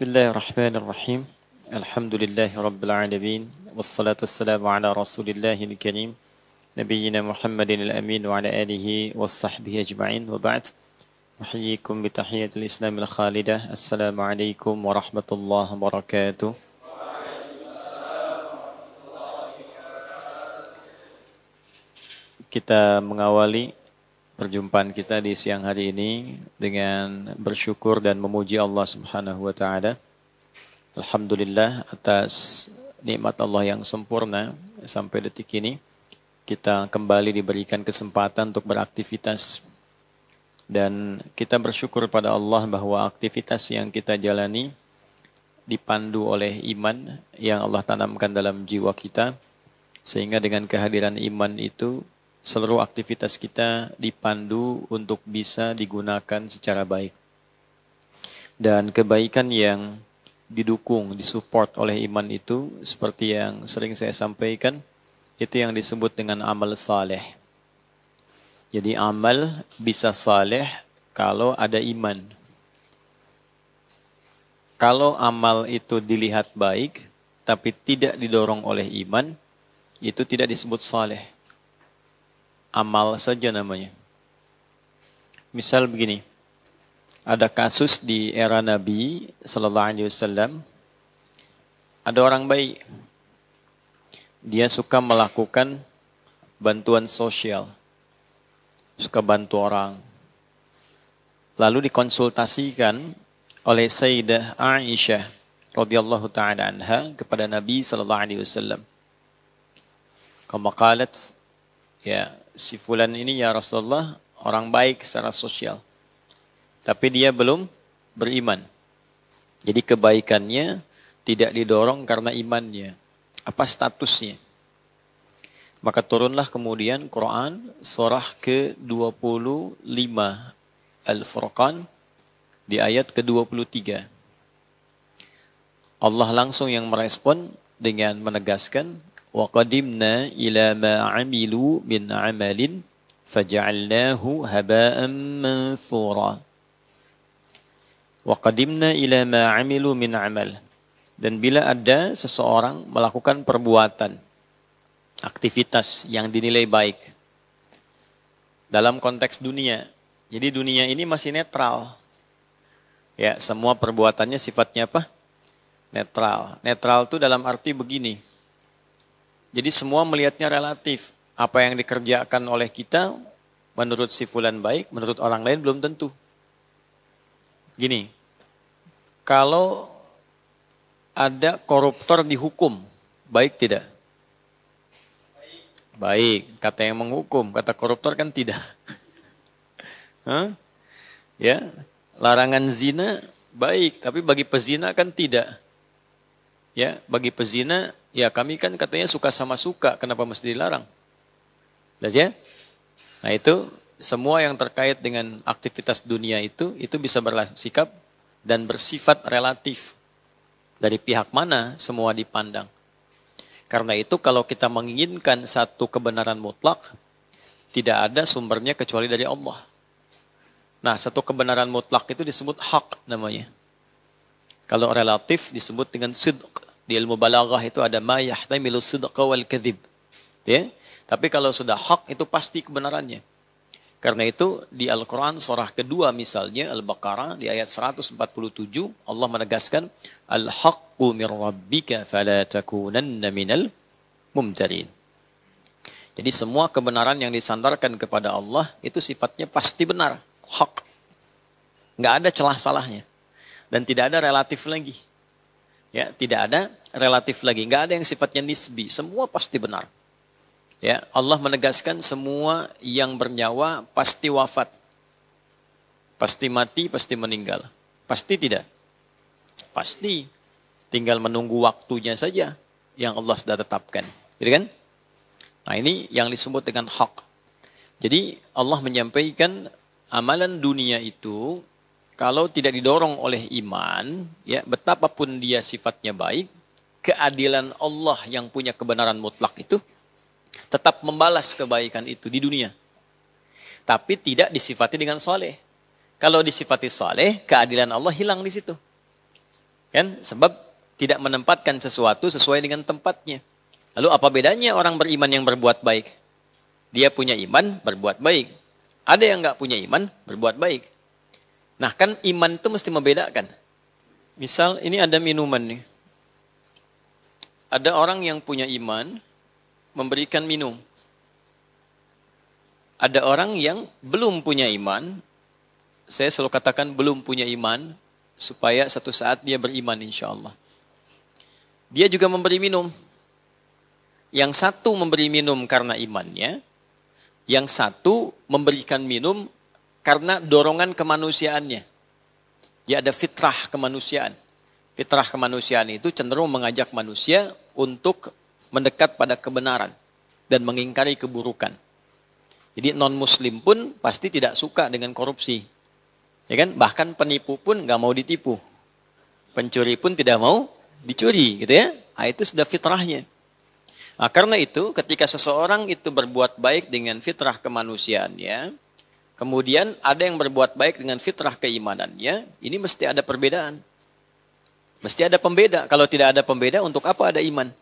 بسم الله الرحمن الرحيم الحمد لله رب العالمين والصلاة والسلام على رسول الله الكريم نبينا محمد الأمين وعلى آله وصحبه أجمعين وبعد أحييكم بتحية الإسلام الخالدة السلام عليكم ورحمة الله وبركاته Kita mengawali perjumpaan kita di siang hari ini dengan bersyukur dan memuji Allah Subhanahu wa taala. Alhamdulillah atas nikmat Allah yang sempurna sampai detik ini kita kembali diberikan kesempatan untuk beraktivitas dan kita bersyukur pada Allah bahwa aktivitas yang kita jalani dipandu oleh iman yang Allah tanamkan dalam jiwa kita sehingga dengan kehadiran iman itu seluruh aktivitas kita dipandu untuk bisa digunakan secara baik. Dan kebaikan yang didukung, disupport oleh iman itu seperti yang sering saya sampaikan, itu yang disebut dengan amal saleh. Jadi amal bisa saleh kalau ada iman. Kalau amal itu dilihat baik tapi tidak didorong oleh iman, itu tidak disebut saleh amal saja namanya. Misal begini, ada kasus di era Nabi Sallallahu Alaihi Wasallam, ada orang baik, dia suka melakukan bantuan sosial, suka bantu orang. Lalu dikonsultasikan oleh Sayyidah Aisyah radhiyallahu taala anha kepada Nabi sallallahu alaihi wasallam. Kama qalat ya si fulan ini ya Rasulullah orang baik secara sosial. Tapi dia belum beriman. Jadi kebaikannya tidak didorong karena imannya. Apa statusnya? Maka turunlah kemudian Quran surah ke-25 Al-Furqan di ayat ke-23. Allah langsung yang merespon dengan menegaskan wa qadimna ila ma amilu min amalin faja'alnahu haba'an manthura wa qadimna ila ma amilu min amal dan bila ada seseorang melakukan perbuatan aktivitas yang dinilai baik dalam konteks dunia jadi dunia ini masih netral ya semua perbuatannya sifatnya apa netral netral itu dalam arti begini jadi semua melihatnya relatif. Apa yang dikerjakan oleh kita menurut si fulan baik, menurut orang lain belum tentu. Gini, kalau ada koruptor dihukum, baik tidak? Baik, kata yang menghukum, kata koruptor kan tidak. Hah? Ya, larangan zina baik, tapi bagi pezina kan tidak. Ya, bagi pezina, ya kami kan katanya suka sama suka, kenapa mesti dilarang? Jelas ya? Nah itu semua yang terkait dengan aktivitas dunia itu, itu bisa bersikap dan bersifat relatif. Dari pihak mana semua dipandang. Karena itu kalau kita menginginkan satu kebenaran mutlak, tidak ada sumbernya kecuali dari Allah. Nah, satu kebenaran mutlak itu disebut hak namanya. Kalau relatif disebut dengan sidq. Di ilmu balaghah itu ada ma yahtamilu sidqa wal kadhib. Ya? Tapi kalau sudah hak itu pasti kebenarannya. Karena itu di Al-Quran surah kedua misalnya Al-Baqarah di ayat 147 Allah menegaskan Al-haqqu min rabbika fala takunanna minal mumtarin. Jadi semua kebenaran yang disandarkan kepada Allah itu sifatnya pasti benar, hak. Nggak ada celah salahnya. Dan tidak ada relatif lagi. Ya, tidak ada relatif lagi. Nggak ada yang sifatnya nisbi. Semua pasti benar. Ya, Allah menegaskan semua yang bernyawa pasti wafat. Pasti mati, pasti meninggal. Pasti tidak? Pasti. Tinggal menunggu waktunya saja yang Allah sudah tetapkan. Gitu kan? Nah ini yang disebut dengan hak. Jadi Allah menyampaikan amalan dunia itu kalau tidak didorong oleh iman, ya betapapun dia sifatnya baik, keadilan Allah yang punya kebenaran mutlak itu tetap membalas kebaikan itu di dunia. Tapi tidak disifati dengan soleh. Kalau disifati soleh, keadilan Allah hilang di situ. Kan? Sebab tidak menempatkan sesuatu sesuai dengan tempatnya. Lalu apa bedanya orang beriman yang berbuat baik? Dia punya iman, berbuat baik. Ada yang nggak punya iman, berbuat baik. Nah kan iman itu mesti membedakan. Misal ini ada minuman nih. Ada orang yang punya iman memberikan minum. Ada orang yang belum punya iman. Saya selalu katakan belum punya iman supaya satu saat dia beriman insya Allah. Dia juga memberi minum. Yang satu memberi minum karena imannya. Yang satu memberikan minum karena dorongan kemanusiaannya. Ya ada fitrah kemanusiaan. Fitrah kemanusiaan itu cenderung mengajak manusia untuk mendekat pada kebenaran dan mengingkari keburukan. Jadi non muslim pun pasti tidak suka dengan korupsi. Ya kan? Bahkan penipu pun nggak mau ditipu. Pencuri pun tidak mau dicuri gitu ya. Nah, itu sudah fitrahnya. Nah, karena itu ketika seseorang itu berbuat baik dengan fitrah kemanusiaannya, kemudian ada yang berbuat baik dengan fitrah keimanannya, ini mesti ada perbedaan. Mesti ada pembeda. Kalau tidak ada pembeda, untuk apa ada iman?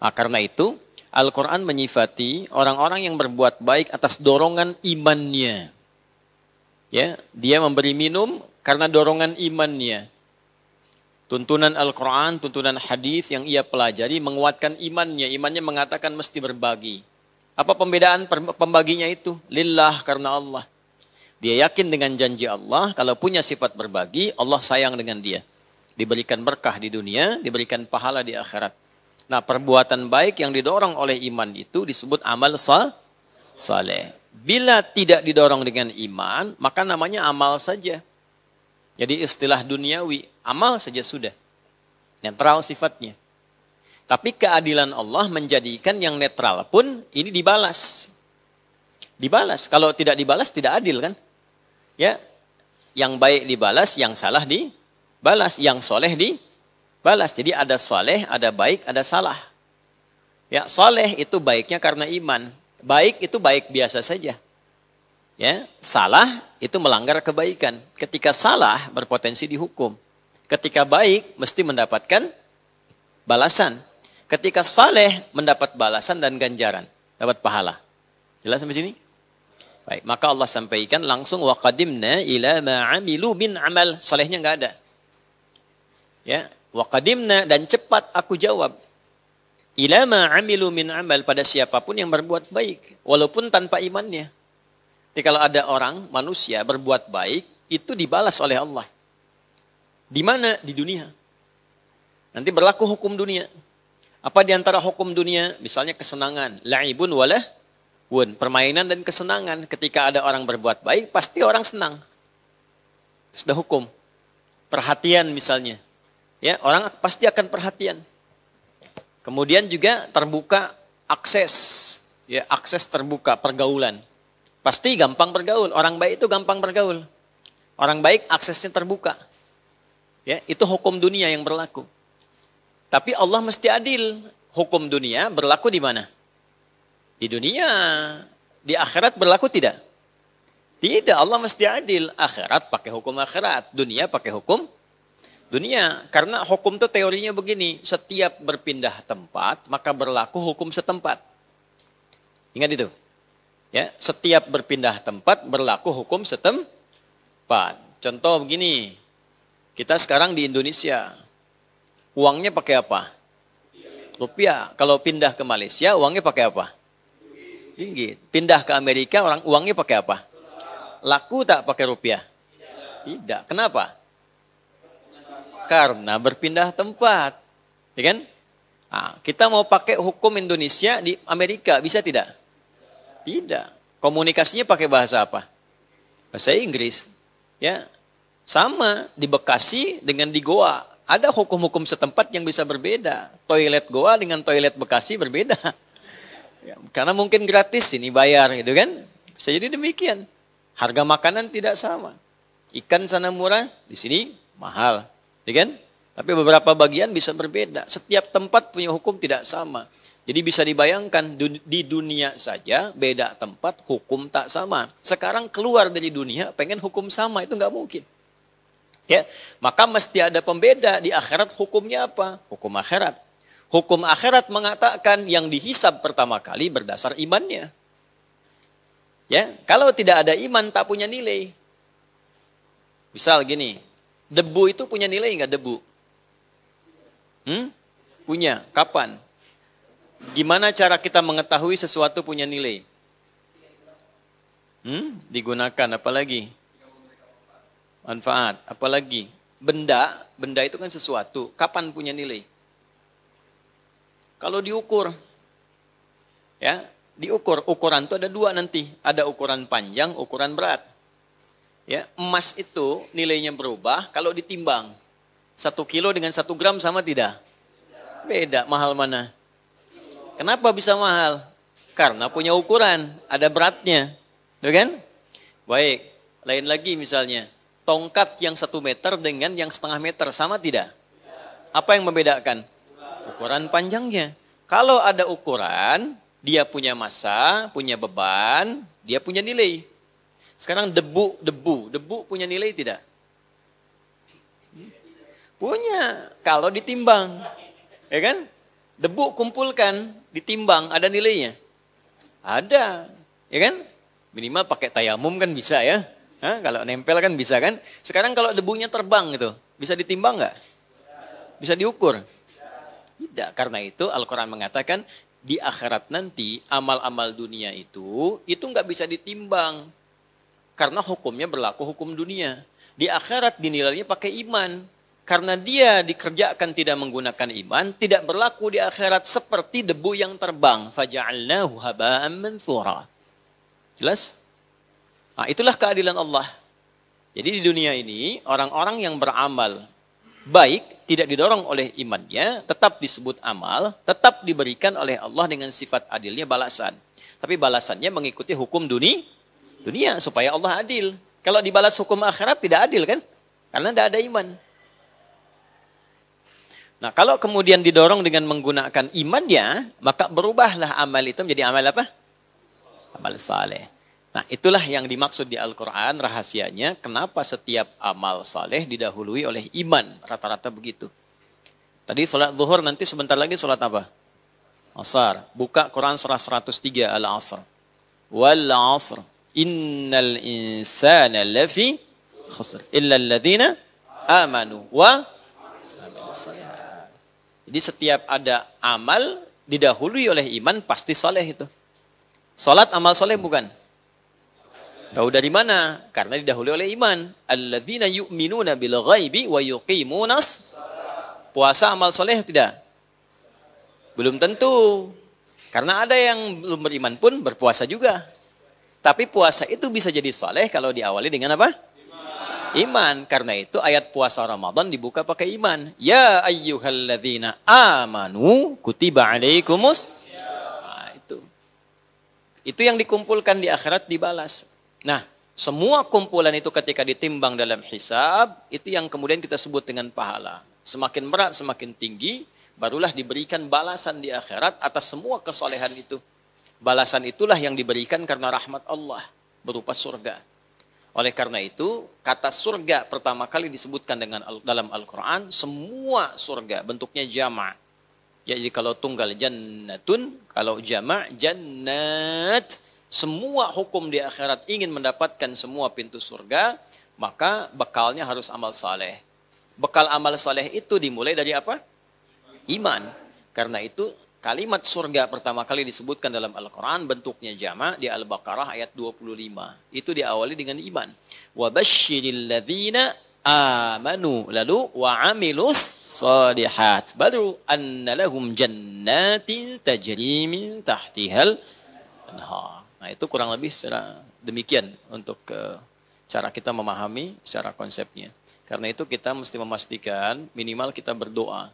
Nah, karena itu, Al-Quran menyifati orang-orang yang berbuat baik atas dorongan imannya. Ya, dia memberi minum karena dorongan imannya. Tuntunan Al-Quran, tuntunan hadis yang ia pelajari menguatkan imannya. Imannya mengatakan mesti berbagi. Apa pembedaan pembaginya itu? Lillah karena Allah. Dia yakin dengan janji Allah, kalau punya sifat berbagi, Allah sayang dengan dia diberikan berkah di dunia, diberikan pahala di akhirat. Nah, perbuatan baik yang didorong oleh iman itu disebut amal sa saleh. Bila tidak didorong dengan iman, maka namanya amal saja. Jadi istilah duniawi, amal saja sudah. Netral sifatnya. Tapi keadilan Allah menjadikan yang netral pun ini dibalas. Dibalas. Kalau tidak dibalas tidak adil kan? Ya. Yang baik dibalas, yang salah di balas yang soleh di balas Jadi ada soleh, ada baik, ada salah. Ya, soleh itu baiknya karena iman. Baik itu baik biasa saja. Ya, salah itu melanggar kebaikan. Ketika salah berpotensi dihukum. Ketika baik mesti mendapatkan balasan. Ketika saleh mendapat balasan dan ganjaran, dapat pahala. Jelas sampai sini? Baik, maka Allah sampaikan langsung wa qadimna ila amilu min amal. Salehnya enggak ada ya wakadimna dan cepat aku jawab ilama amilu min amal pada siapapun yang berbuat baik walaupun tanpa imannya jadi kalau ada orang manusia berbuat baik itu dibalas oleh Allah di mana di dunia nanti berlaku hukum dunia apa di antara hukum dunia misalnya kesenangan laibun walah wun permainan dan kesenangan ketika ada orang berbuat baik pasti orang senang sudah hukum perhatian misalnya ya orang pasti akan perhatian. Kemudian juga terbuka akses, ya akses terbuka pergaulan. Pasti gampang bergaul. Orang baik itu gampang bergaul. Orang baik aksesnya terbuka. Ya, itu hukum dunia yang berlaku. Tapi Allah mesti adil. Hukum dunia berlaku di mana? Di dunia. Di akhirat berlaku tidak? Tidak, Allah mesti adil. Akhirat pakai hukum akhirat, dunia pakai hukum Dunia, karena hukum itu teorinya begini, setiap berpindah tempat maka berlaku hukum setempat. Ingat itu. Ya, setiap berpindah tempat berlaku hukum setempat. Contoh begini, kita sekarang di Indonesia, uangnya pakai apa? Rupiah. Kalau pindah ke Malaysia, uangnya pakai apa? tinggi Pindah ke Amerika, orang uangnya pakai apa? Laku tak pakai rupiah? Tidak. Kenapa? karena berpindah tempat. Ya kan? Nah, kita mau pakai hukum Indonesia di Amerika, bisa tidak? Tidak. Komunikasinya pakai bahasa apa? Bahasa Inggris. Ya. Sama di Bekasi dengan di Goa. Ada hukum-hukum setempat yang bisa berbeda. Toilet Goa dengan toilet Bekasi berbeda. Ya, karena mungkin gratis ini bayar gitu kan. Bisa jadi demikian. Harga makanan tidak sama. Ikan sana murah, di sini mahal. Ya kan? Tapi beberapa bagian bisa berbeda. Setiap tempat punya hukum tidak sama. Jadi bisa dibayangkan di dunia saja beda tempat hukum tak sama. Sekarang keluar dari dunia pengen hukum sama itu nggak mungkin. Ya, maka mesti ada pembeda di akhirat hukumnya apa? Hukum akhirat. Hukum akhirat mengatakan yang dihisab pertama kali berdasar imannya. Ya, kalau tidak ada iman tak punya nilai. Misal gini, Debu itu punya nilai nggak debu? Hmm? Punya. Kapan? Gimana cara kita mengetahui sesuatu punya nilai? Hmm? Digunakan apalagi? Manfaat. Apalagi? Benda, benda itu kan sesuatu. Kapan punya nilai? Kalau diukur, ya diukur. Ukuran itu ada dua nanti. Ada ukuran panjang, ukuran berat. Ya, emas itu nilainya berubah kalau ditimbang. Satu kilo dengan satu gram sama tidak? Beda, mahal mana? Kenapa bisa mahal? Karena punya ukuran, ada beratnya. Duh kan? Baik, lain lagi misalnya. Tongkat yang satu meter dengan yang setengah meter sama tidak? Apa yang membedakan? Ukuran panjangnya. Kalau ada ukuran, dia punya masa, punya beban, dia punya nilai. Sekarang debu, debu. Debu punya nilai tidak? Punya, kalau ditimbang. Ya kan? Debu kumpulkan, ditimbang, ada nilainya? Ada. Ya kan? Minimal pakai tayamum kan bisa ya. Hah? Kalau nempel kan bisa kan. Sekarang kalau debunya terbang gitu, bisa ditimbang nggak? Bisa diukur? Tidak, karena itu Al-Quran mengatakan di akhirat nanti amal-amal dunia itu, itu nggak bisa ditimbang. Karena hukumnya berlaku hukum dunia. Di akhirat dinilainya pakai iman. Karena dia dikerjakan tidak menggunakan iman, tidak berlaku di akhirat seperti debu yang terbang. Faja'alnahu haba'an manthura. Jelas? Nah, itulah keadilan Allah. Jadi di dunia ini, orang-orang yang beramal baik tidak didorong oleh imannya, tetap disebut amal, tetap diberikan oleh Allah dengan sifat adilnya balasan. Tapi balasannya mengikuti hukum dunia dunia supaya Allah adil. Kalau dibalas hukum akhirat tidak adil kan? Karena tidak ada iman. Nah, kalau kemudian didorong dengan menggunakan imannya, maka berubahlah amal itu menjadi amal apa? Amal saleh. Nah, itulah yang dimaksud di Al-Quran rahasianya kenapa setiap amal saleh didahului oleh iman. Rata-rata begitu. Tadi sholat zuhur, nanti sebentar lagi sholat apa? Asar. Buka Quran surah 103 Al-Asr. Wal-Asr innal insana lafi khusr illa alladziina amanu wa jadi setiap ada amal didahului oleh iman pasti soleh itu. Salat amal soleh bukan? Tahu dari mana? Karena didahului oleh iman. Alladzina yu'minuna bil ghaibi wa yuqimunas. Puasa amal soleh tidak? Belum tentu. Karena ada yang belum beriman pun berpuasa juga. Tapi puasa itu bisa jadi soleh kalau diawali dengan apa? Iman. Karena itu ayat puasa Ramadan dibuka pakai iman. Ya ayyuhalladzina amanu kutiba alaikumus. Nah, itu. Itu yang dikumpulkan di akhirat dibalas. Nah, semua kumpulan itu ketika ditimbang dalam hisab, itu yang kemudian kita sebut dengan pahala. Semakin berat, semakin tinggi, barulah diberikan balasan di akhirat atas semua kesolehan itu. Balasan itulah yang diberikan karena rahmat Allah berupa surga. Oleh karena itu, kata surga pertama kali disebutkan dengan dalam Al-Qur'an semua surga bentuknya jama' Ya, jadi kalau tunggal jannatun, kalau jama' jannat. Semua hukum di akhirat ingin mendapatkan semua pintu surga, maka bekalnya harus amal saleh. Bekal amal saleh itu dimulai dari apa? Iman. Karena itu Kalimat surga pertama kali disebutkan dalam Al-Quran bentuknya jama di Al-Baqarah ayat 25. Itu diawali dengan iman. وَبَشِّرِ الَّذِينَ ladzina amanu lalu wa amilus salihat لَهُمْ جَنَّاتٍ تَجْرِيمٍ jannatin Nah, itu kurang lebih secara demikian untuk eh, cara kita memahami secara konsepnya. Karena itu kita mesti memastikan minimal kita berdoa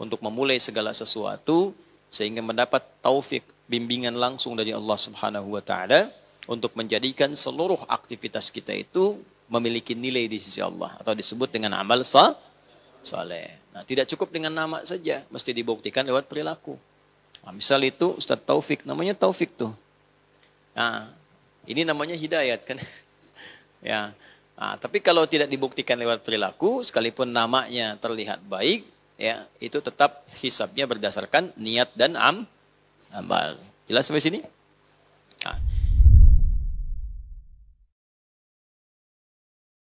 untuk memulai segala sesuatu sehingga mendapat taufik bimbingan langsung dari Allah Subhanahu wa taala untuk menjadikan seluruh aktivitas kita itu memiliki nilai di sisi Allah atau disebut dengan amal sah saleh. Nah, tidak cukup dengan nama saja, mesti dibuktikan lewat perilaku. Nah, misal itu Ustadz Taufik, namanya Taufik tuh. Nah, ini namanya hidayat kan. ya. Nah, tapi kalau tidak dibuktikan lewat perilaku, sekalipun namanya terlihat baik, ya itu tetap hisabnya berdasarkan niat dan am amal. Jelas sampai sini? Nah.